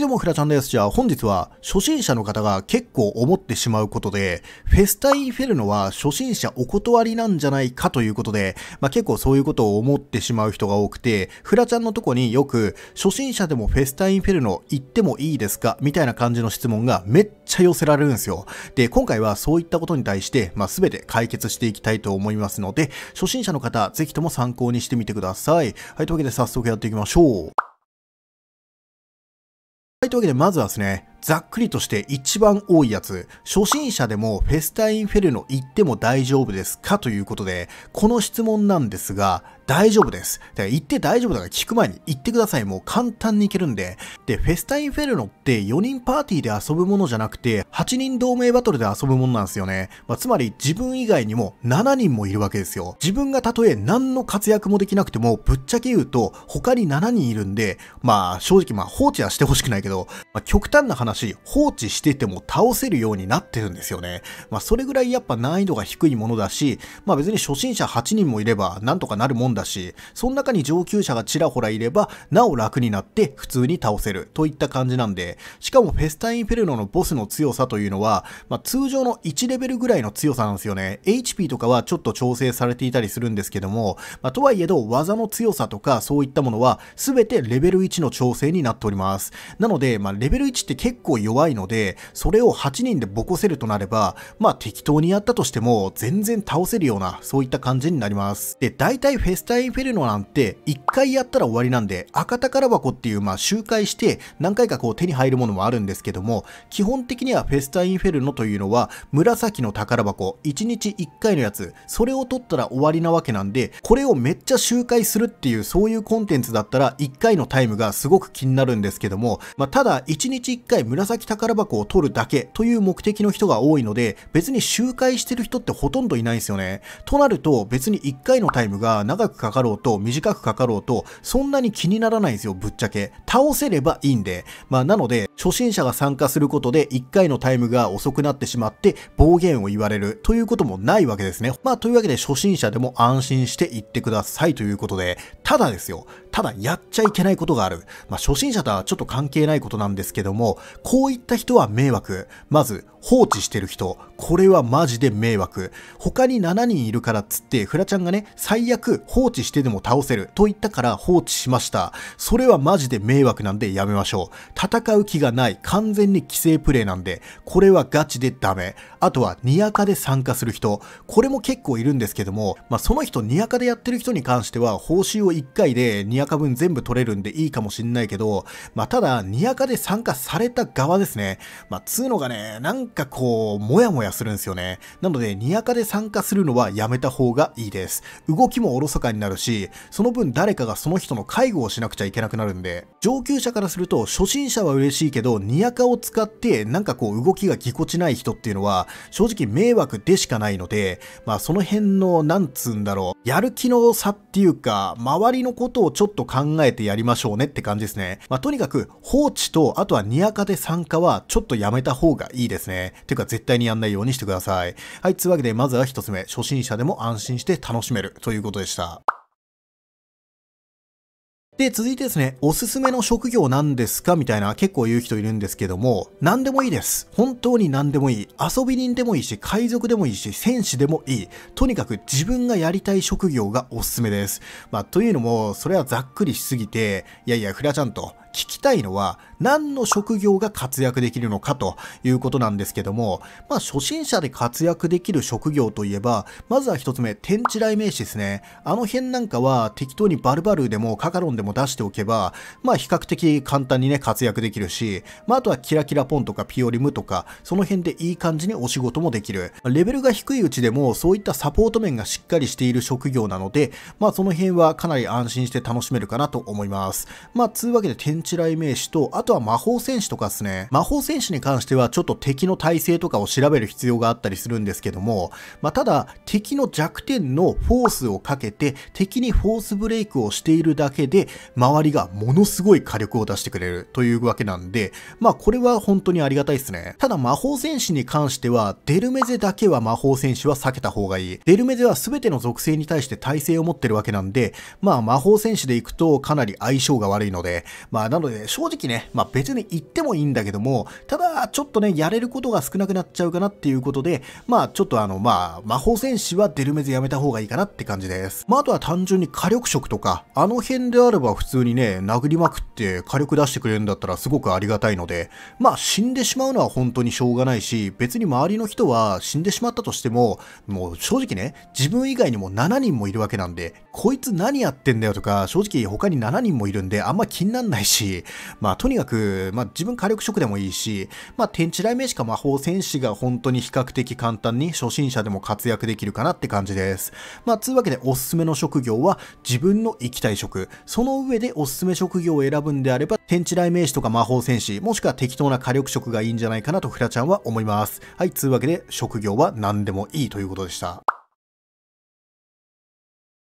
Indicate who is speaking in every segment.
Speaker 1: はいどうも、ラちゃんです。じゃあ本日は初心者の方が結構思ってしまうことで、フェスタインフェルノは初心者お断りなんじゃないかということで、まあ、結構そういうことを思ってしまう人が多くて、フラちゃんのとこによく初心者でもフェスタインフェルノ行ってもいいですかみたいな感じの質問がめっちゃ寄せられるんですよ。で、今回はそういったことに対して、まあ、全て解決していきたいと思いますので、初心者の方、ぜひとも参考にしてみてください。はい、というわけで早速やっていきましょう。はい、というわけでまずはですね、ざっくりとして一番多いやつ、初心者でもフェスタインフェルノ行っても大丈夫ですかということで、この質問なんですが、大丈夫です。で行って大丈夫だから聞く前に行ってください。もう簡単に行けるんで。で、フェスタインフェルノって4人パーティーで遊ぶものじゃなくて、8人同盟バトルで遊ぶものなんですよね。まあ、つまり自分以外にも7人もいるわけですよ。自分がたとえ何の活躍もできなくても、ぶっちゃけ言うと他に7人いるんで、まあ正直まあ放置はしてほしくないけど、まあ、極端な話、放置してても倒せるようになってるんですよね。まあそれぐらいやっぱ難易度が低いものだし、まあ別に初心者8人もいればなんとかなるもんだだし、その中に上級者がちらほらいれば、なお楽になって普通に倒せるといった感じなんで、しかもフェスタインフェルノのボスの強さというのは、まあ、通常の1レベルぐらいの強さなんですよね。HP とかはちょっと調整されていたりするんですけども、まあ、とはいえど技の強さとかそういったものは全てレベル1の調整になっております。なので、まあ、レベル1って結構弱いので、それを8人でボコせるとなれば、まあ適当にやったとしても全然倒せるような、そういった感じになります。で、大体フェスタインフェルノなんて1回やったら終わりなんで、赤宝箱っていうまあ周回して何回かこう手に入るものもあるんですけども、基本的にはフェスタインフェルノというのは紫の宝箱、1日1回のやつ、それを取ったら終わりなわけなんで、これをめっちゃ周回するっていうそういうコンテンツだったら1回のタイムがすごく気になるんですけども、まあ、ただ1日1回紫宝箱を取るだけという目的の人が多いので、別に周回してる人ってほとんどいないんですよね。となると別に1回のタイムが長くくかかろうと短くかかろうとそんなに気にならないんですよぶっちゃけ倒せればいいんでまあなので初心者が参加することで1回のタイムが遅くなってしまって暴言を言われるということもないわけですねまあというわけで初心者でも安心して行ってくださいということでただですよただやっちゃいけないことがある。まあ、初心者とはちょっと関係ないことなんですけども、こういった人は迷惑。まず、放置してる人。これはマジで迷惑。他に7人いるからっつって、フラちゃんがね、最悪放置してでも倒せると言ったから放置しました。それはマジで迷惑なんでやめましょう。戦う気がない。完全に規制プレイなんで、これはガチでダメ。あとはニヤカで参加する人、これも結構いるんですけども、まあ、その人ニヤカでやってる人に関しては報酬を1回でニヤカ分全部取れるんでいいかもしんないけど、まあ、ただニヤカで参加された側ですね、まあ、つうのがね、なんかこう、もやもやするんですよね。なので、ニヤカで参加するのはやめた方がいいです。動きもおろそかになるし、その分誰かがその人の介護をしなくちゃいけなくなるんで、上級者からすると初心者は嬉しいけど、ニヤカを使ってなんかこう動きがぎこちない人っていうのは、正直迷惑でしかないので、まあその辺の、なんつうんだろう、やる気の差っていうか、周りのことをちょっと考えてやりましょうねって感じですね。まあとにかく放置と、あとはにやかで参加はちょっとやめた方がいいですね。ていうか絶対にやんないようにしてください。はい、つうわけでまずは一つ目、初心者でも安心して楽しめるということでした。で、続いてですね、おすすめの職業なんですかみたいな結構言う人いるんですけども、何でもいいです。本当に何でもいい。遊び人でもいいし、海賊でもいいし、戦士でもいい。とにかく自分がやりたい職業がおすすめです。まあ、というのも、それはざっくりしすぎて、いやいや、フラちゃんと、聞きたいのは何の職業が活躍できるのかということなんですけども、まあ初心者で活躍できる職業といえば、まずは一つ目、天地雷鳴詞ですね。あの辺なんかは適当にバルバルでもカカロンでも出しておけば、まあ比較的簡単にね活躍できるし、まああとはキラキラポンとかピオリムとか、その辺でいい感じにお仕事もできる。レベルが低いうちでもそういったサポート面がしっかりしている職業なので、まあその辺はかなり安心して楽しめるかなと思います。まあつうわけで天チ雷名士と、あとは魔法戦士とかですね。魔法戦士に関してはちょっと敵の耐性とかを調べる必要があったりするんですけども、まあ、ただ敵の弱点のフォースをかけて、敵にフォースブレイクをしているだけで、周りがものすごい火力を出してくれるというわけなんで、まあこれは本当にありがたいですね。ただ魔法戦士に関しては、デルメゼだけは魔法戦士は避けた方がいい。デルメゼは全ての属性に対して耐性を持ってるわけなんで、まあ魔法戦士で行くとかなり相性が悪いので、まあなので、正直ね、まあ、別に行ってもいいんだけども、ただ、ちょっとね、やれることが少なくなっちゃうかなっていうことで、まあ、ちょっとあの、まあ、魔法戦士はデルメズやめた方がいいかなって感じです。まあ、あとは単純に火力色とか、あの辺であれば普通にね、殴りまくって火力出してくれるんだったらすごくありがたいので、まあ、死んでしまうのは本当にしょうがないし、別に周りの人は死んでしまったとしても、もう正直ね、自分以外にも7人もいるわけなんで、こいつ何やってんだよとか、正直他に7人もいるんで、あんま気になんないし、し、まあ、とにかく、まあ、自分火力職でもいいし、まあ、天地雷鳴しか魔法戦士が本当に比較的簡単に初心者でも活躍できるかなって感じです。まあ、つうわけでおすすめの職業は自分の行きたい職、その上でおすすめ職業を選ぶんであれば、天地雷鳴士とか魔法戦士、もしくは適当な火力職がいいんじゃないかなとフラちゃんは思います。はい、つうわけで職業は何でもいいということでした。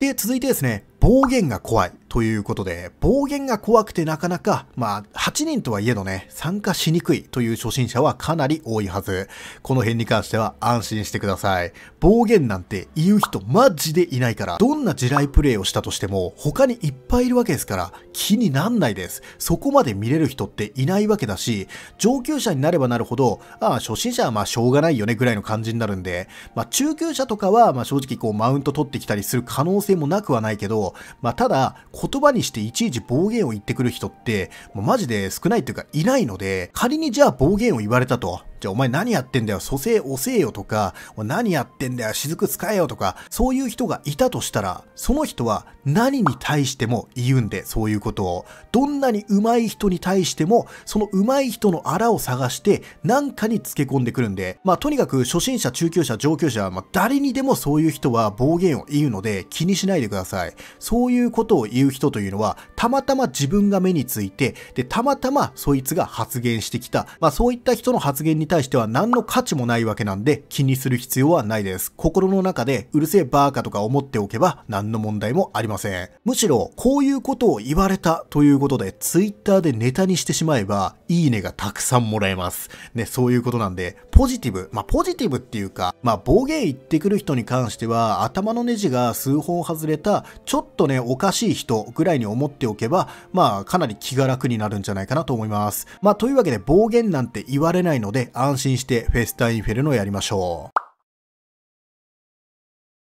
Speaker 1: で、続いてですね、暴言が怖いということで、暴言が怖くてなかなか、まあ、8人とはいえどね、参加しにくいという初心者はかなり多いはず。この辺に関しては安心してください。暴言なんて言う人マジでいないから、どんな地雷プレイをしたとしても、他にいっぱいいるわけですから、気になんないです。そこまで見れる人っていないわけだし、上級者になればなるほど、ああ、初心者はまあしょうがないよねぐらいの感じになるんで、まあ中級者とかは、まあ正直こうマウント取ってきたりする可能性もなくはないけど、まあ、ただ、言葉にしていちいち暴言を言ってくる人って、もうマジで少ないというかいないので、仮にじゃあ暴言を言われたと、じゃあお前何やってんだよ、蘇生押せよとか、何やってんだよ、雫使えよとか、そういう人がいたとしたら、その人は何に対しても言うんで、そういうことを。どんなに上手い人に対しても、その上手い人のあらを探して、何かにつけ込んでくるんで、まあとにかく初心者、中級者、上級者、まあ誰にでもそういう人は暴言を言うので、気にしないでください。そういうことを言う人というのは、たまたま自分が目について、で、たまたまそいつが発言してきた、まあそういった人の発言に対しては何の価値もないわけなんで気にする必要はないです。心の中でうるせえバーカとか思っておけば何の問題もありません。むしろこういうことを言われたということでツイッターでネタにしてしまえばいいねがたくさんもらえます。ね、そういうことなんでポジティブ、まあポジティブっていうか、まあ暴言言ってくる人に関しては頭のネジが数本外れたちょっとねおかしい人ぐらいに思っておけばまあかなり気が楽になるんじゃないかなと思います。まあというわけで暴言なんて言われないので安心してフェスタインフェルノやりましょう。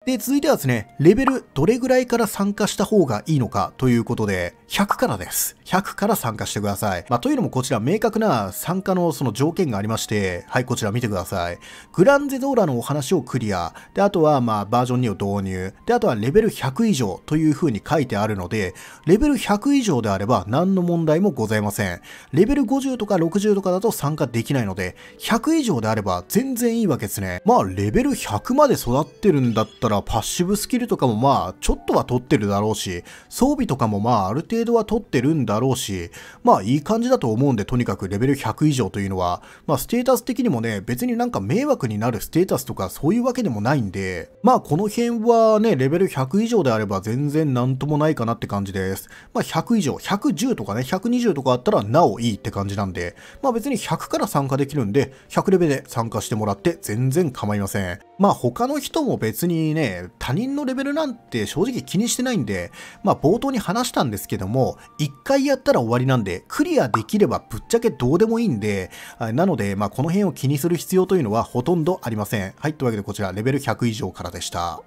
Speaker 1: で、続いてはですね、レベルどれぐらいから参加した方がいいのかということで、100からです。100から参加してください。まあ、というのもこちら明確な参加のその条件がありまして、はい、こちら見てください。グランゼドーラのお話をクリア。で、あとはまあバージョン2を導入。で、あとはレベル100以上という風に書いてあるので、レベル100以上であれば何の問題もございません。レベル50とか60とかだと参加できないので、100以上であれば全然いいわけですね。まあ、レベル100まで育ってるんだったら、パッシブスキルとかもまあちょっとは取ってるだろうし、装備とかもまあある程度は取ってるんだろうし、まあいい感じだと思うんでとにかくレベル100以上というのは、まあステータス的にもね、別になんか迷惑になるステータスとかそういうわけでもないんで、まあこの辺はね、レベル100以上であれば全然なんともないかなって感じです。まあ100以上、110とかね、120とかあったらなおいいって感じなんで、まあ別に100から参加できるんで、100レベルで参加してもらって全然構いません。まあ他の人も別にね、ね、他人のレベルなんて正直気にしてないんで、まあ冒頭に話したんですけども、一回やったら終わりなんで、クリアできればぶっちゃけどうでもいいんで、なので、まあこの辺を気にする必要というのはほとんどありません。はい、というわけでこちらレベル100以上からでした。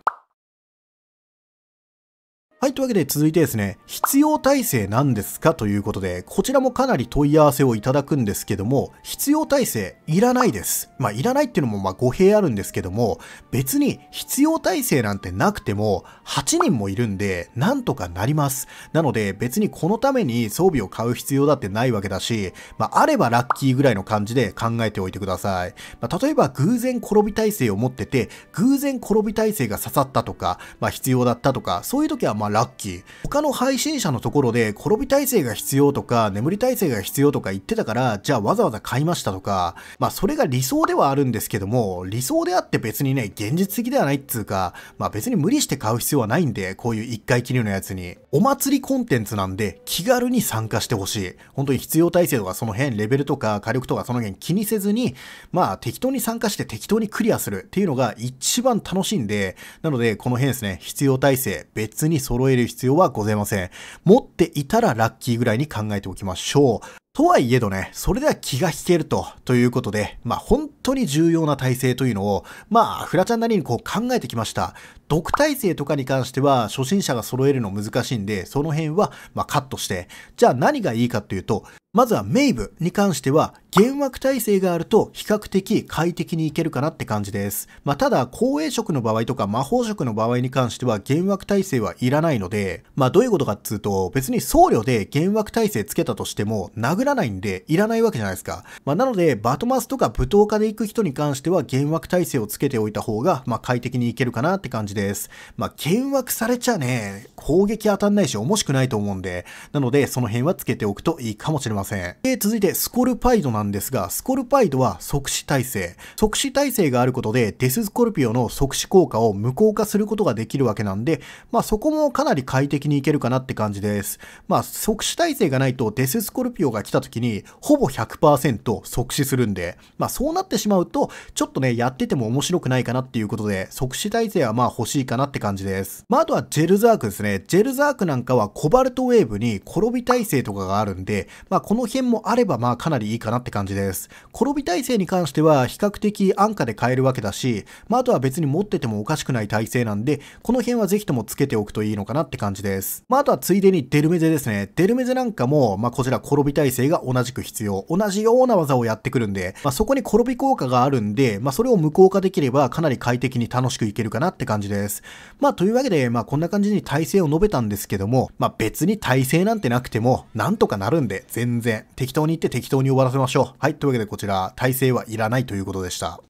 Speaker 1: はい、というわけで続いてですね、必要体制なんですかということで、こちらもかなり問い合わせをいただくんですけども、必要体制いらないです。まあ、いらないっていうのもまあ語弊あるんですけども、別に必要体制なんてなくても、8人もいるんで、なんとかなります。なので、別にこのために装備を買う必要だってないわけだし、まあ、あればラッキーぐらいの感じで考えておいてください。まあ、例えば、偶然転び体制を持ってて、偶然転び体制が刺さったとか、まあ、必要だったとか、そういう時はまあラッキー。他の配信者のところで転び体制が必要とか、眠り体制が必要とか言ってたから、じゃあわざわざ買いましたとか、まあそれが理想ではあるんですけども、理想であって別にね、現実的ではないっつうか、まあ別に無理して買う必要はないんで、こういう一回きりのやつに。お祭りコンテンツなんで、気軽に参加してほしい。本当に必要体制とかその辺、レベルとか火力とかその辺気にせずに、まあ適当に参加して適当にクリアするっていうのが一番楽しいんで、なのでこの辺ですね、必要体制、別に揃揃える必要はございません。持っていたらラッキーぐらいに考えておきましょう。とはいえどね、それでは気が引けると、ということで、まあ本当に重要な体制というのを、まあフラちゃんなりにこう考えてきました。毒体制とかに関しては初心者が揃えるの難しいんで、その辺はまあカットして、じゃあ何がいいかというと、まずはメイブに関しては、幻惑体制があると比較的快適にいけるかなって感じです。まあ、ただ、公営職の場合とか魔法職の場合に関しては幻惑体制はいらないので、まあ、どういうことかっつうと、別に僧侶で幻惑体制つけたとしても、殴潜らないんで、いらないわけじゃないですか。まあ、なので、バトマスとか舞踏家で行く人に関しては、幻惑体制をつけておいた方が、まあ、快適に行けるかなって感じです。まあ、幻惑されちゃね、攻撃当たんないし、面しくないと思うんで、なので、その辺はつけておくといいかもしれません。で、続いて、スコルパイドなんですが、スコルパイドは即死体制。即死体制があることで、デススコルピオの即死効果を無効化することができるわけなんで、まあ、そこもかなり快適に行けるかなって感じです。まあ、即死体制がないと、デススコルピオがた時に、ほぼ100%即死するんで、まあそうなってしまうと、ちょっとね、やってても面白くないかなっていうことで、即死体制はまあ欲しいかなって感じです。まああとはジェルザークですね。ジェルザークなんかはコバルトウェーブに転び体制とかがあるんで、まあこの辺もあればまあかなりいいかなって感じです。転び体制に関しては比較的安価で買えるわけだし、まああとは別に持っててもおかしくない体制なんで、この辺はぜひともつけておくといいのかなって感じです。まああとはついでにデルメゼですね。デルメゼなんかも、まあこちら転び体制性が同じく必要。同じような技をやってくるんで、まあ、そこに転び効果があるんで、まあ、それを無効化できればかなり快適に楽しくいけるかなって感じです。まあ、というわけで、まあ、こんな感じに耐性を述べたんですけども、まあ、別に耐性なんてなくても、なんとかなるんで、全然。適当に行って適当に終わらせましょう。はい、というわけでこちら、耐性はいらないということでした。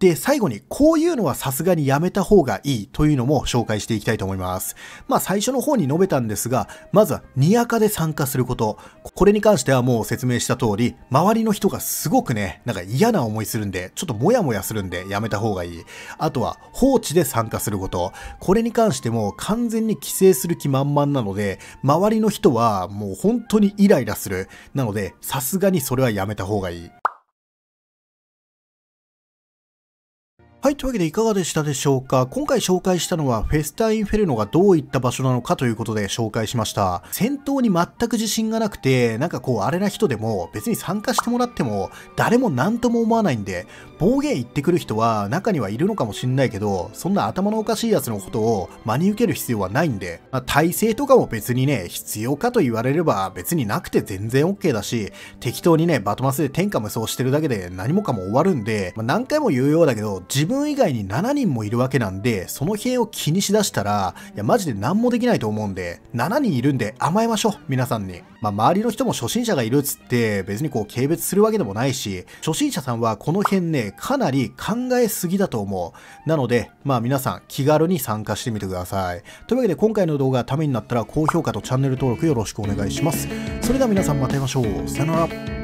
Speaker 1: で、最後にこういうのはさすがにやめた方がいいというのも紹介していきたいと思います。まあ最初の方に述べたんですが、まずはニやかで参加すること。これに関してはもう説明した通り、周りの人がすごくね、なんか嫌な思いするんで、ちょっとモヤモヤするんでやめた方がいい。あとは放置で参加すること。これに関しても完全に規制する気満々なので、周りの人はもう本当にイライラする。なので、さすがにそれはやめた方がいい。はい。というわけでいかがでしたでしょうか今回紹介したのはフェスタ・インフェルノがどういった場所なのかということで紹介しました。戦闘に全く自信がなくて、なんかこうあれな人でも別に参加してもらっても誰も何とも思わないんで、暴言言ってくる人は中にはいるのかもしんないけど、そんな頭のおかしい奴のことを真に受ける必要はないんで、まあ、体制とかも別にね、必要かと言われれば別になくて全然 OK だし、適当にね、バトマスで天下無双してるだけで何もかも終わるんで、まあ、何回も言うようだけど、分以外に7人もいるわけなんで、その辺を気にしだしたら、いや、マジで何もできないと思うんで、7人いるんで甘えましょう、皆さんに。まあ、周りの人も初心者がいるっつって、別にこう、軽蔑するわけでもないし、初心者さんはこの辺ね、かなり考えすぎだと思う。なので、まあ皆さん、気軽に参加してみてください。というわけで、今回の動画ためになったら、高評価とチャンネル登録よろしくお願いします。それでは皆さんまた会いましょう。さよなら。